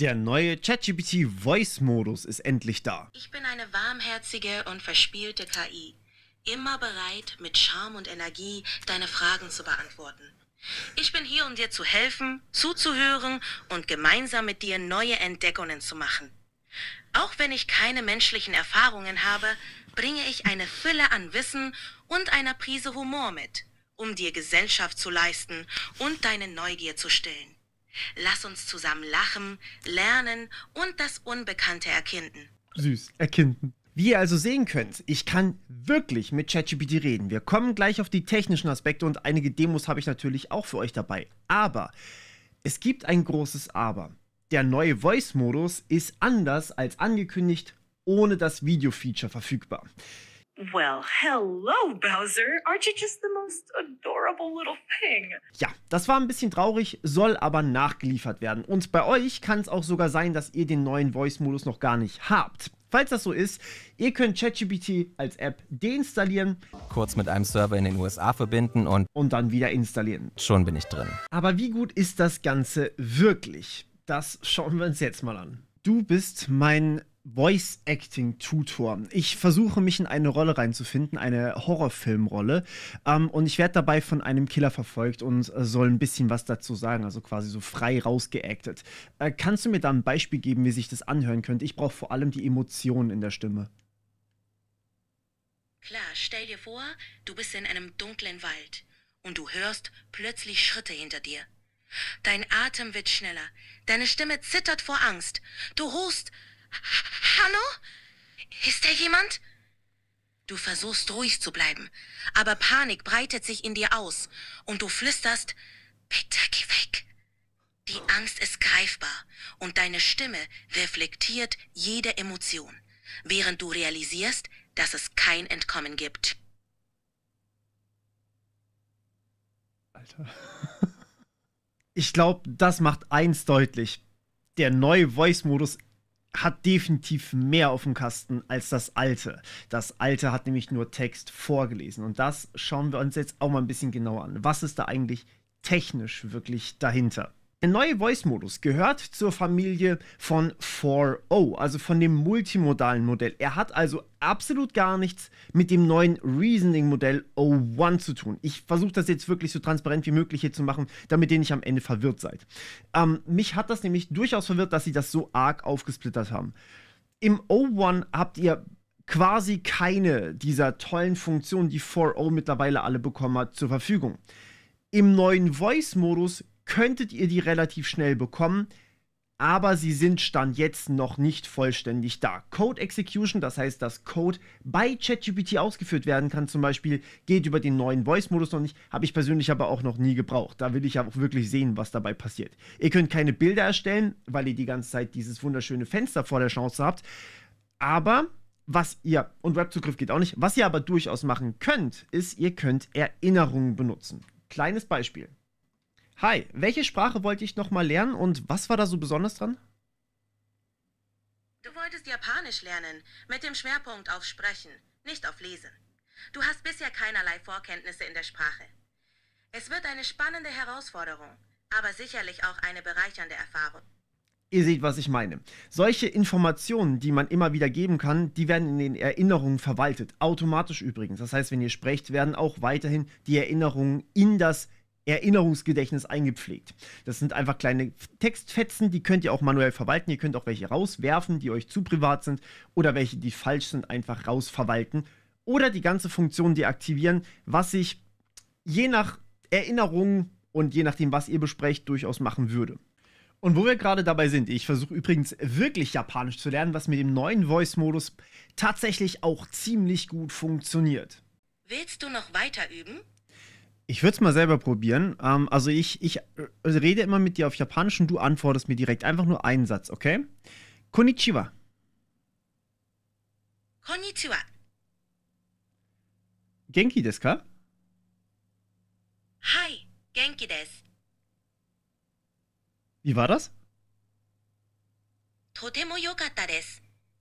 Der neue ChatGPT Voice Modus ist endlich da. Ich bin eine warmherzige und verspielte KI, immer bereit, mit Charme und Energie deine Fragen zu beantworten. Ich bin hier, um dir zu helfen, zuzuhören und gemeinsam mit dir neue Entdeckungen zu machen. Auch wenn ich keine menschlichen Erfahrungen habe, bringe ich eine Fülle an Wissen und einer Prise Humor mit, um dir Gesellschaft zu leisten und deine Neugier zu stillen. Lass uns zusammen lachen, lernen und das Unbekannte erkinden. Süß, erkinden. Wie ihr also sehen könnt, ich kann wirklich mit ChatGPT reden. Wir kommen gleich auf die technischen Aspekte und einige Demos habe ich natürlich auch für euch dabei. Aber es gibt ein großes Aber. Der neue Voice-Modus ist anders als angekündigt ohne das Video-Feature verfügbar. Well, hello, Bowser. Aren't you just the most adorable little thing? Ja, das war ein bisschen traurig, soll aber nachgeliefert werden. Und bei euch kann es auch sogar sein, dass ihr den neuen Voice-Modus noch gar nicht habt. Falls das so ist, ihr könnt ChatGPT als App deinstallieren, kurz mit einem Server in den USA verbinden und, und dann wieder installieren. Schon bin ich drin. Aber wie gut ist das Ganze wirklich? Das schauen wir uns jetzt mal an. Du bist mein Voice Acting Tutor. Ich versuche mich in eine Rolle reinzufinden, eine Horrorfilmrolle. Ähm, und ich werde dabei von einem Killer verfolgt und äh, soll ein bisschen was dazu sagen, also quasi so frei rausgeactet. Äh, kannst du mir da ein Beispiel geben, wie sich das anhören könnte? Ich brauche vor allem die Emotionen in der Stimme. Klar, stell dir vor, du bist in einem dunklen Wald und du hörst plötzlich Schritte hinter dir. Dein Atem wird schneller, deine Stimme zittert vor Angst, du hust, Hallo? Ist da jemand? Du versuchst ruhig zu bleiben, aber Panik breitet sich in dir aus und du flüsterst, bitte geh weg. Die Angst ist greifbar und deine Stimme reflektiert jede Emotion, während du realisierst, dass es kein Entkommen gibt. Alter. Ich glaube, das macht eins deutlich. Der neue Voice-Modus hat definitiv mehr auf dem Kasten als das alte. Das alte hat nämlich nur Text vorgelesen. Und das schauen wir uns jetzt auch mal ein bisschen genauer an. Was ist da eigentlich technisch wirklich dahinter? Der neue Voice-Modus gehört zur Familie von 4.0, also von dem multimodalen Modell. Er hat also absolut gar nichts mit dem neuen Reasoning-Modell O1 zu tun. Ich versuche das jetzt wirklich so transparent wie möglich hier zu machen, damit ihr nicht am Ende verwirrt seid. Ähm, mich hat das nämlich durchaus verwirrt, dass sie das so arg aufgesplittert haben. Im O1 habt ihr quasi keine dieser tollen Funktionen, die 4.0 mittlerweile alle bekommen hat, zur Verfügung. Im neuen Voice-Modus könntet ihr die relativ schnell bekommen, aber sie sind Stand jetzt noch nicht vollständig da. Code Execution, das heißt, dass Code bei ChatGPT ausgeführt werden kann, zum Beispiel, geht über den neuen Voice-Modus noch nicht, habe ich persönlich aber auch noch nie gebraucht. Da will ich ja auch wirklich sehen, was dabei passiert. Ihr könnt keine Bilder erstellen, weil ihr die ganze Zeit dieses wunderschöne Fenster vor der Chance habt, aber was ihr, und Webzugriff geht auch nicht, was ihr aber durchaus machen könnt, ist, ihr könnt Erinnerungen benutzen. Kleines Beispiel. Hi, welche Sprache wollte ich nochmal lernen und was war da so besonders dran? Du wolltest Japanisch lernen, mit dem Schwerpunkt auf Sprechen, nicht auf Lesen. Du hast bisher keinerlei Vorkenntnisse in der Sprache. Es wird eine spannende Herausforderung, aber sicherlich auch eine bereichernde Erfahrung. Ihr seht, was ich meine. Solche Informationen, die man immer wieder geben kann, die werden in den Erinnerungen verwaltet. Automatisch übrigens. Das heißt, wenn ihr sprecht, werden auch weiterhin die Erinnerungen in das Erinnerungsgedächtnis eingepflegt. Das sind einfach kleine Textfetzen, die könnt ihr auch manuell verwalten. Ihr könnt auch welche rauswerfen, die euch zu privat sind oder welche, die falsch sind, einfach rausverwalten. Oder die ganze Funktion deaktivieren, was ich je nach Erinnerung und je nachdem, was ihr besprecht, durchaus machen würde. Und wo wir gerade dabei sind, ich versuche übrigens wirklich Japanisch zu lernen, was mit dem neuen Voice-Modus tatsächlich auch ziemlich gut funktioniert. Willst du noch weiter üben? Ich würde es mal selber probieren. Ähm, also ich, ich äh, rede immer mit dir auf Japanisch und du antwortest mir direkt. Einfach nur einen Satz, okay? Konnichiwa. Konnichiwa. Genki desu ka? Hi, genki desu. Wie war das? Totemo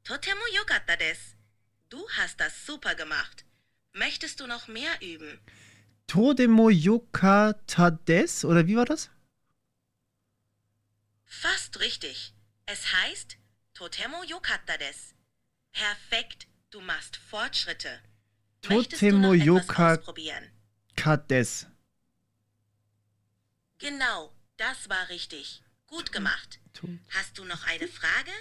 Totemo desu. desu. Du hast das super gemacht. Möchtest du noch mehr üben? Todemo Tades, oder wie war das? Fast richtig. Es heißt Totemo Tades. Perfekt, du machst Fortschritte. Totemo Tades. Genau, das war richtig. Gut gemacht. Hast du noch eine Frage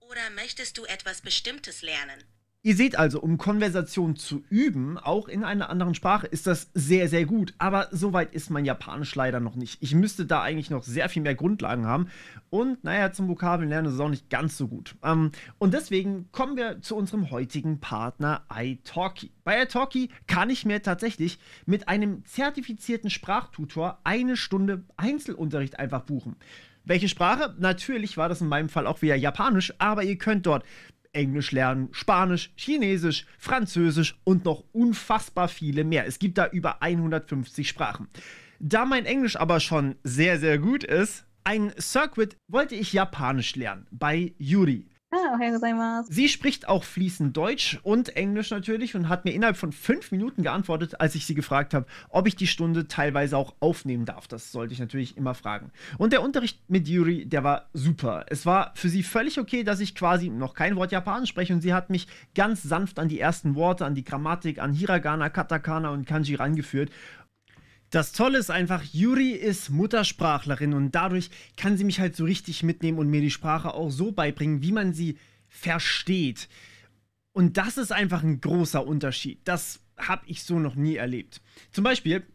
oder möchtest du etwas Bestimmtes lernen? Ihr seht also, um Konversation zu üben, auch in einer anderen Sprache, ist das sehr, sehr gut. Aber so weit ist mein Japanisch leider noch nicht. Ich müsste da eigentlich noch sehr viel mehr Grundlagen haben. Und naja, zum Vokabeln lernen ist es auch nicht ganz so gut. Ähm, und deswegen kommen wir zu unserem heutigen Partner italki. Bei italki kann ich mir tatsächlich mit einem zertifizierten Sprachtutor eine Stunde Einzelunterricht einfach buchen. Welche Sprache? Natürlich war das in meinem Fall auch wieder Japanisch, aber ihr könnt dort Englisch lernen, Spanisch, Chinesisch, Französisch und noch unfassbar viele mehr. Es gibt da über 150 Sprachen. Da mein Englisch aber schon sehr, sehr gut ist, ein Circuit wollte ich Japanisch lernen bei Yuri. Ah, Sie spricht auch fließend Deutsch und Englisch natürlich und hat mir innerhalb von fünf Minuten geantwortet, als ich sie gefragt habe, ob ich die Stunde teilweise auch aufnehmen darf. Das sollte ich natürlich immer fragen. Und der Unterricht mit Yuri, der war super. Es war für sie völlig okay, dass ich quasi noch kein Wort Japanisch spreche und sie hat mich ganz sanft an die ersten Worte, an die Grammatik, an Hiragana, Katakana und Kanji rangeführt. Das Tolle ist einfach, Yuri ist Muttersprachlerin und dadurch kann sie mich halt so richtig mitnehmen und mir die Sprache auch so beibringen, wie man sie versteht. Und das ist einfach ein großer Unterschied. Das habe ich so noch nie erlebt. Zum Beispiel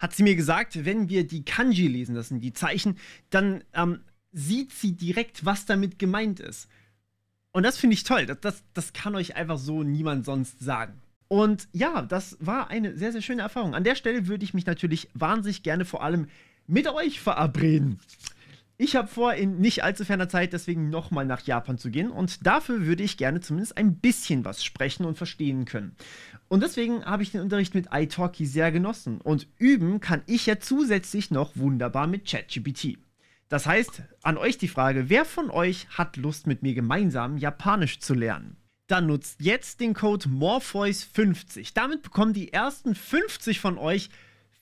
hat sie mir gesagt, wenn wir die Kanji lesen, das sind die Zeichen, dann ähm, sieht sie direkt, was damit gemeint ist. Und das finde ich toll. Das, das, das kann euch einfach so niemand sonst sagen. Und ja, das war eine sehr, sehr schöne Erfahrung. An der Stelle würde ich mich natürlich wahnsinnig gerne vor allem mit euch verabreden. Ich habe vor, in nicht allzu ferner Zeit deswegen nochmal nach Japan zu gehen und dafür würde ich gerne zumindest ein bisschen was sprechen und verstehen können. Und deswegen habe ich den Unterricht mit iTalki sehr genossen und üben kann ich ja zusätzlich noch wunderbar mit ChatGPT. Das heißt, an euch die Frage, wer von euch hat Lust mit mir gemeinsam Japanisch zu lernen? dann nutzt jetzt den Code Morpheus50. Damit bekommen die ersten 50 von euch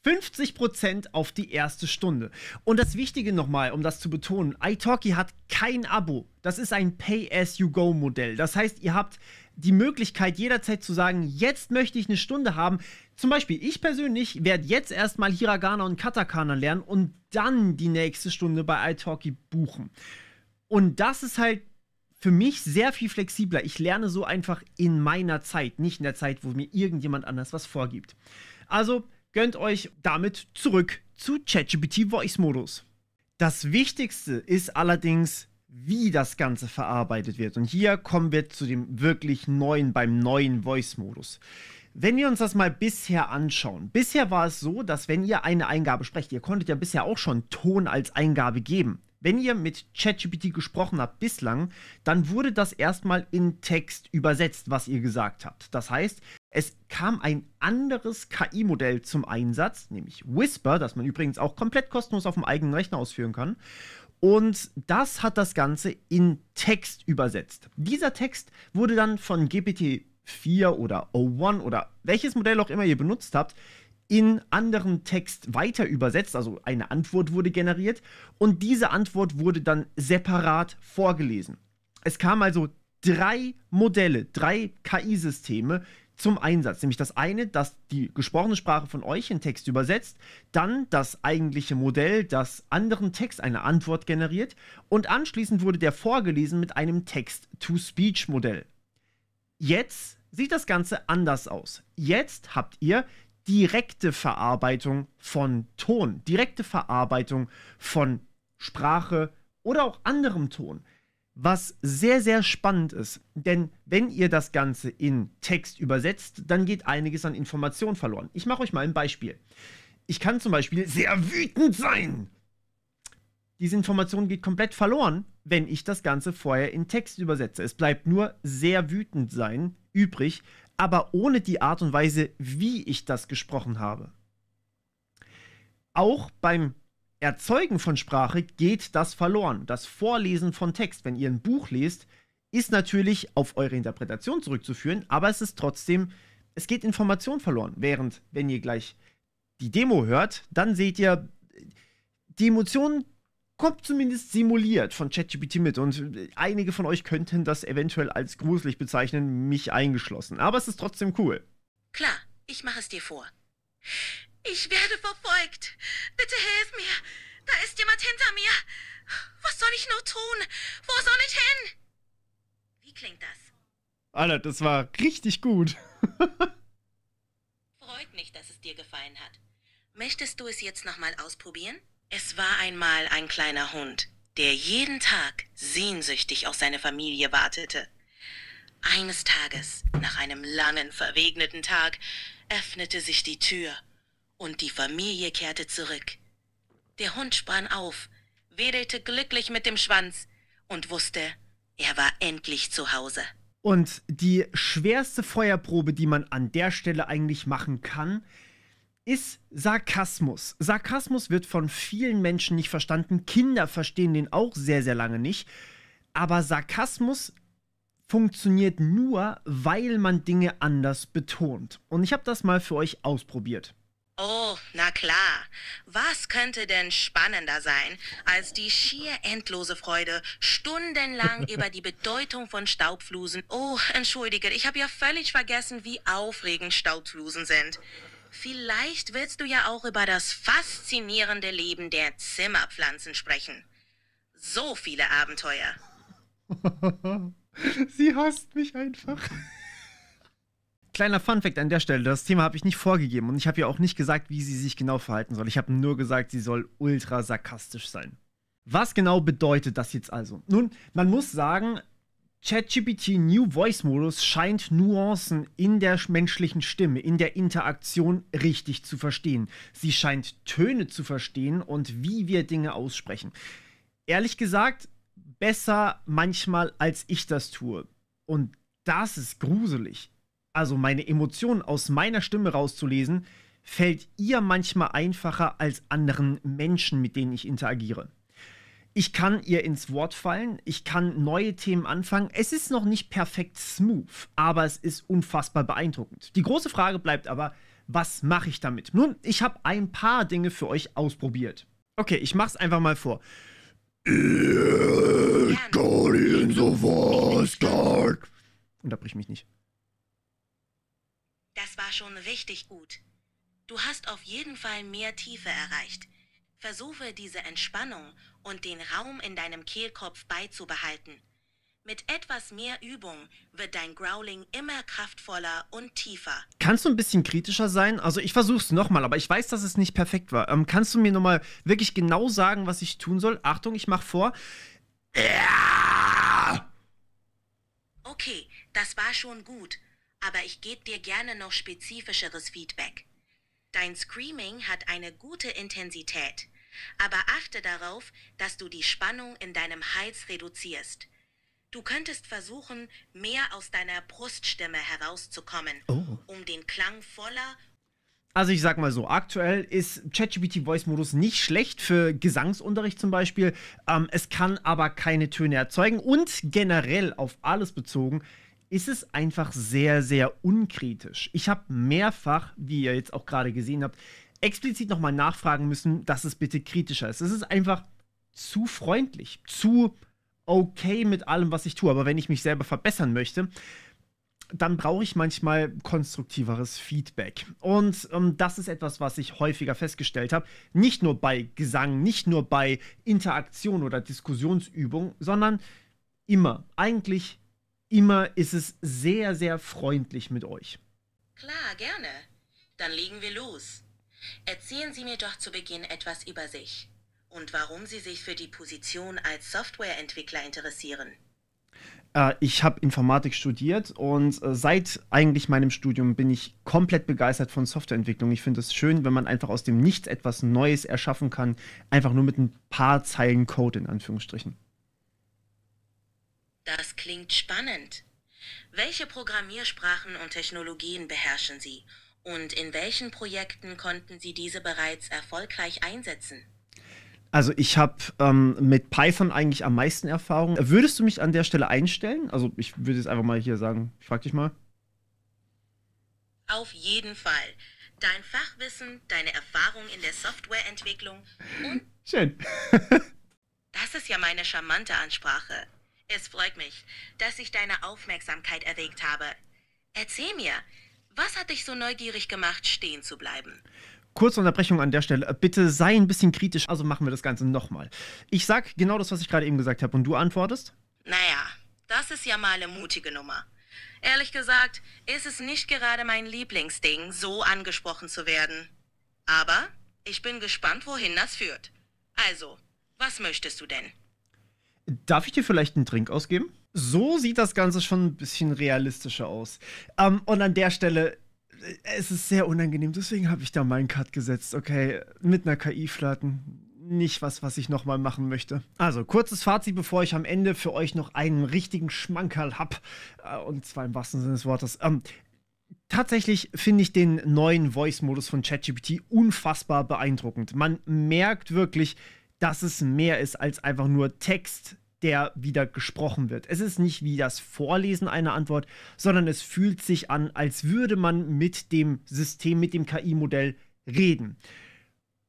50% auf die erste Stunde. Und das Wichtige nochmal, um das zu betonen, italki hat kein Abo. Das ist ein Pay-as-you-go-Modell. Das heißt, ihr habt die Möglichkeit jederzeit zu sagen, jetzt möchte ich eine Stunde haben. Zum Beispiel, ich persönlich werde jetzt erstmal Hiragana und Katakana lernen und dann die nächste Stunde bei italki buchen. Und das ist halt für mich sehr viel flexibler. Ich lerne so einfach in meiner Zeit, nicht in der Zeit, wo mir irgendjemand anders was vorgibt. Also gönnt euch damit zurück zu ChatGPT Voice Modus. Das Wichtigste ist allerdings, wie das Ganze verarbeitet wird. Und hier kommen wir zu dem wirklich neuen, beim neuen Voice-Modus. Wenn wir uns das mal bisher anschauen, bisher war es so, dass wenn ihr eine Eingabe sprecht, ihr konntet ja bisher auch schon Ton als Eingabe geben wenn ihr mit ChatGPT gesprochen habt bislang, dann wurde das erstmal in Text übersetzt, was ihr gesagt habt. Das heißt, es kam ein anderes KI-Modell zum Einsatz, nämlich Whisper, das man übrigens auch komplett kostenlos auf dem eigenen Rechner ausführen kann. Und das hat das Ganze in Text übersetzt. Dieser Text wurde dann von GPT-4 oder O1 oder welches Modell auch immer ihr benutzt habt, in anderen Text weiter übersetzt, also eine Antwort wurde generiert und diese Antwort wurde dann separat vorgelesen. Es kamen also drei Modelle, drei KI-Systeme zum Einsatz, nämlich das eine, das die gesprochene Sprache von euch in Text übersetzt, dann das eigentliche Modell, das anderen Text eine Antwort generiert und anschließend wurde der vorgelesen mit einem Text-to-Speech-Modell. Jetzt sieht das Ganze anders aus. Jetzt habt ihr direkte Verarbeitung von Ton, direkte Verarbeitung von Sprache oder auch anderem Ton. Was sehr, sehr spannend ist, denn wenn ihr das Ganze in Text übersetzt, dann geht einiges an Information verloren. Ich mache euch mal ein Beispiel. Ich kann zum Beispiel sehr wütend sein. Diese Information geht komplett verloren, wenn ich das Ganze vorher in Text übersetze. Es bleibt nur sehr wütend sein übrig, aber ohne die Art und Weise, wie ich das gesprochen habe. Auch beim Erzeugen von Sprache geht das verloren. Das Vorlesen von Text, wenn ihr ein Buch lest, ist natürlich auf eure Interpretation zurückzuführen, aber es ist trotzdem, es geht Information verloren. Während, wenn ihr gleich die Demo hört, dann seht ihr, die Emotionen kommt zumindest simuliert von ChatGPT mit und äh, einige von euch könnten das eventuell als gruselig bezeichnen, mich eingeschlossen. Aber es ist trotzdem cool. Klar, ich mache es dir vor. Ich werde verfolgt. Bitte hilf mir. Da ist jemand hinter mir. Was soll ich nur tun? Wo soll ich hin? Wie klingt das? Alter, das war richtig gut. Freut mich, dass es dir gefallen hat. Möchtest du es jetzt nochmal ausprobieren? Es war einmal ein kleiner Hund, der jeden Tag sehnsüchtig auf seine Familie wartete. Eines Tages, nach einem langen, verwegneten Tag, öffnete sich die Tür und die Familie kehrte zurück. Der Hund sprang auf, wedelte glücklich mit dem Schwanz und wusste, er war endlich zu Hause. Und die schwerste Feuerprobe, die man an der Stelle eigentlich machen kann, ist Sarkasmus. Sarkasmus wird von vielen Menschen nicht verstanden. Kinder verstehen den auch sehr, sehr lange nicht. Aber Sarkasmus funktioniert nur, weil man Dinge anders betont. Und ich habe das mal für euch ausprobiert. Oh, na klar. Was könnte denn spannender sein, als die schier endlose Freude, stundenlang über die Bedeutung von Staubflusen. Oh, entschuldige, ich habe ja völlig vergessen, wie aufregend Staubflusen sind. Vielleicht willst du ja auch über das faszinierende Leben der Zimmerpflanzen sprechen. So viele Abenteuer. Sie hasst mich einfach. Kleiner Funfact an der Stelle, das Thema habe ich nicht vorgegeben und ich habe ihr auch nicht gesagt, wie sie sich genau verhalten soll. Ich habe nur gesagt, sie soll ultra sarkastisch sein. Was genau bedeutet das jetzt also? Nun, man muss sagen, ChatGPT New Voice Modus scheint Nuancen in der menschlichen Stimme, in der Interaktion richtig zu verstehen. Sie scheint Töne zu verstehen und wie wir Dinge aussprechen. Ehrlich gesagt, besser manchmal, als ich das tue. Und das ist gruselig. Also meine Emotionen aus meiner Stimme rauszulesen, fällt ihr manchmal einfacher als anderen Menschen, mit denen ich interagiere. Ich kann ihr ins Wort fallen, ich kann neue Themen anfangen. Es ist noch nicht perfekt smooth, aber es ist unfassbar beeindruckend. Die große Frage bleibt aber, was mache ich damit? Nun, ich habe ein paar Dinge für euch ausprobiert. Okay, ich mache es einfach mal vor. Ich kann ihn sowas stark. Unterbrich mich nicht. Das war schon richtig gut. Du hast auf jeden Fall mehr Tiefe erreicht. Versuche diese Entspannung und den Raum in deinem Kehlkopf beizubehalten. Mit etwas mehr Übung wird dein Growling immer kraftvoller und tiefer. Kannst du ein bisschen kritischer sein? Also ich versuche es nochmal, aber ich weiß, dass es nicht perfekt war. Ähm, kannst du mir nochmal wirklich genau sagen, was ich tun soll? Achtung, ich mache vor. Okay, das war schon gut, aber ich gebe dir gerne noch spezifischeres Feedback. Dein Screaming hat eine gute Intensität, aber achte darauf, dass du die Spannung in deinem Hals reduzierst. Du könntest versuchen, mehr aus deiner Bruststimme herauszukommen, oh. um den Klang voller also ich sag mal so, aktuell ist ChatGPT Voice Modus nicht schlecht für Gesangsunterricht zum Beispiel. Ähm, es kann aber keine Töne erzeugen und generell auf alles bezogen ist es einfach sehr, sehr unkritisch. Ich habe mehrfach, wie ihr jetzt auch gerade gesehen habt, explizit nochmal nachfragen müssen, dass es bitte kritischer ist. Es ist einfach zu freundlich, zu okay mit allem, was ich tue. Aber wenn ich mich selber verbessern möchte, dann brauche ich manchmal konstruktiveres Feedback. Und ähm, das ist etwas, was ich häufiger festgestellt habe. Nicht nur bei Gesang, nicht nur bei Interaktion oder Diskussionsübung, sondern immer, eigentlich immer ist es sehr, sehr freundlich mit euch. Klar, gerne. Dann legen wir los. Erzählen Sie mir doch zu Beginn etwas über sich und warum Sie sich für die Position als Softwareentwickler interessieren. Äh, ich habe Informatik studiert und äh, seit eigentlich meinem Studium bin ich komplett begeistert von Softwareentwicklung. Ich finde es schön, wenn man einfach aus dem Nichts etwas Neues erschaffen kann, einfach nur mit ein paar Zeilen Code in Anführungsstrichen. Das klingt spannend. Welche Programmiersprachen und Technologien beherrschen Sie und in welchen Projekten konnten Sie diese bereits erfolgreich einsetzen? Also ich habe ähm, mit Python eigentlich am meisten Erfahrung. Würdest du mich an der Stelle einstellen? Also ich würde jetzt einfach mal hier sagen, ich frage dich mal. Auf jeden Fall. Dein Fachwissen, deine Erfahrung in der Softwareentwicklung und... Schön. das ist ja meine charmante Ansprache. Es freut mich, dass ich deine Aufmerksamkeit erregt habe. Erzähl mir, was hat dich so neugierig gemacht, stehen zu bleiben? Kurze Unterbrechung an der Stelle. Bitte sei ein bisschen kritisch, also machen wir das Ganze nochmal. Ich sag genau das, was ich gerade eben gesagt habe, und du antwortest? Naja, das ist ja mal eine mutige Nummer. Ehrlich gesagt, ist es nicht gerade mein Lieblingsding, so angesprochen zu werden. Aber ich bin gespannt, wohin das führt. Also, was möchtest du denn? Darf ich dir vielleicht einen Drink ausgeben? So sieht das Ganze schon ein bisschen realistischer aus. Ähm, und an der Stelle, äh, es ist sehr unangenehm, deswegen habe ich da meinen Cut gesetzt. Okay, mit einer KI flirten. Nicht was, was ich nochmal machen möchte. Also, kurzes Fazit, bevor ich am Ende für euch noch einen richtigen Schmankerl hab. Äh, und zwar im wahrsten Sinne des Wortes. Ähm, Tatsächlich finde ich den neuen Voice-Modus von ChatGPT unfassbar beeindruckend. Man merkt wirklich, dass es mehr ist als einfach nur Text, der wieder gesprochen wird. Es ist nicht wie das Vorlesen einer Antwort, sondern es fühlt sich an, als würde man mit dem System, mit dem KI-Modell reden.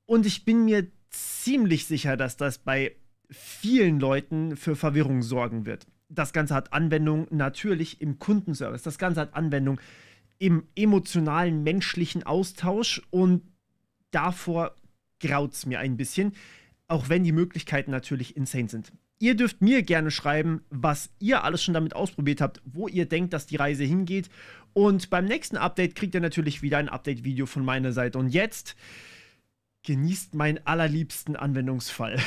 Und ich bin mir ziemlich sicher, dass das bei vielen Leuten für Verwirrung sorgen wird. Das Ganze hat Anwendung natürlich im Kundenservice. Das Ganze hat Anwendung im emotionalen, menschlichen Austausch und davor graut es mir ein bisschen auch wenn die Möglichkeiten natürlich insane sind. Ihr dürft mir gerne schreiben, was ihr alles schon damit ausprobiert habt, wo ihr denkt, dass die Reise hingeht. Und beim nächsten Update kriegt ihr natürlich wieder ein Update-Video von meiner Seite. Und jetzt genießt meinen allerliebsten Anwendungsfall.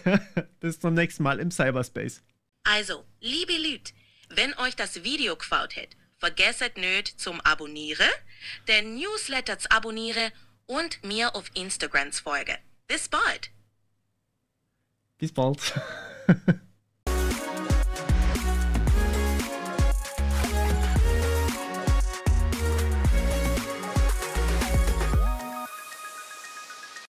Bis zum nächsten Mal im Cyberspace. Also, liebe Lüt, wenn euch das Video gefällt hat, vergesst nicht zum Abonniere, den Newsletter zu abonnieren und mir auf Instagram folge. Bis bald! Bis bald.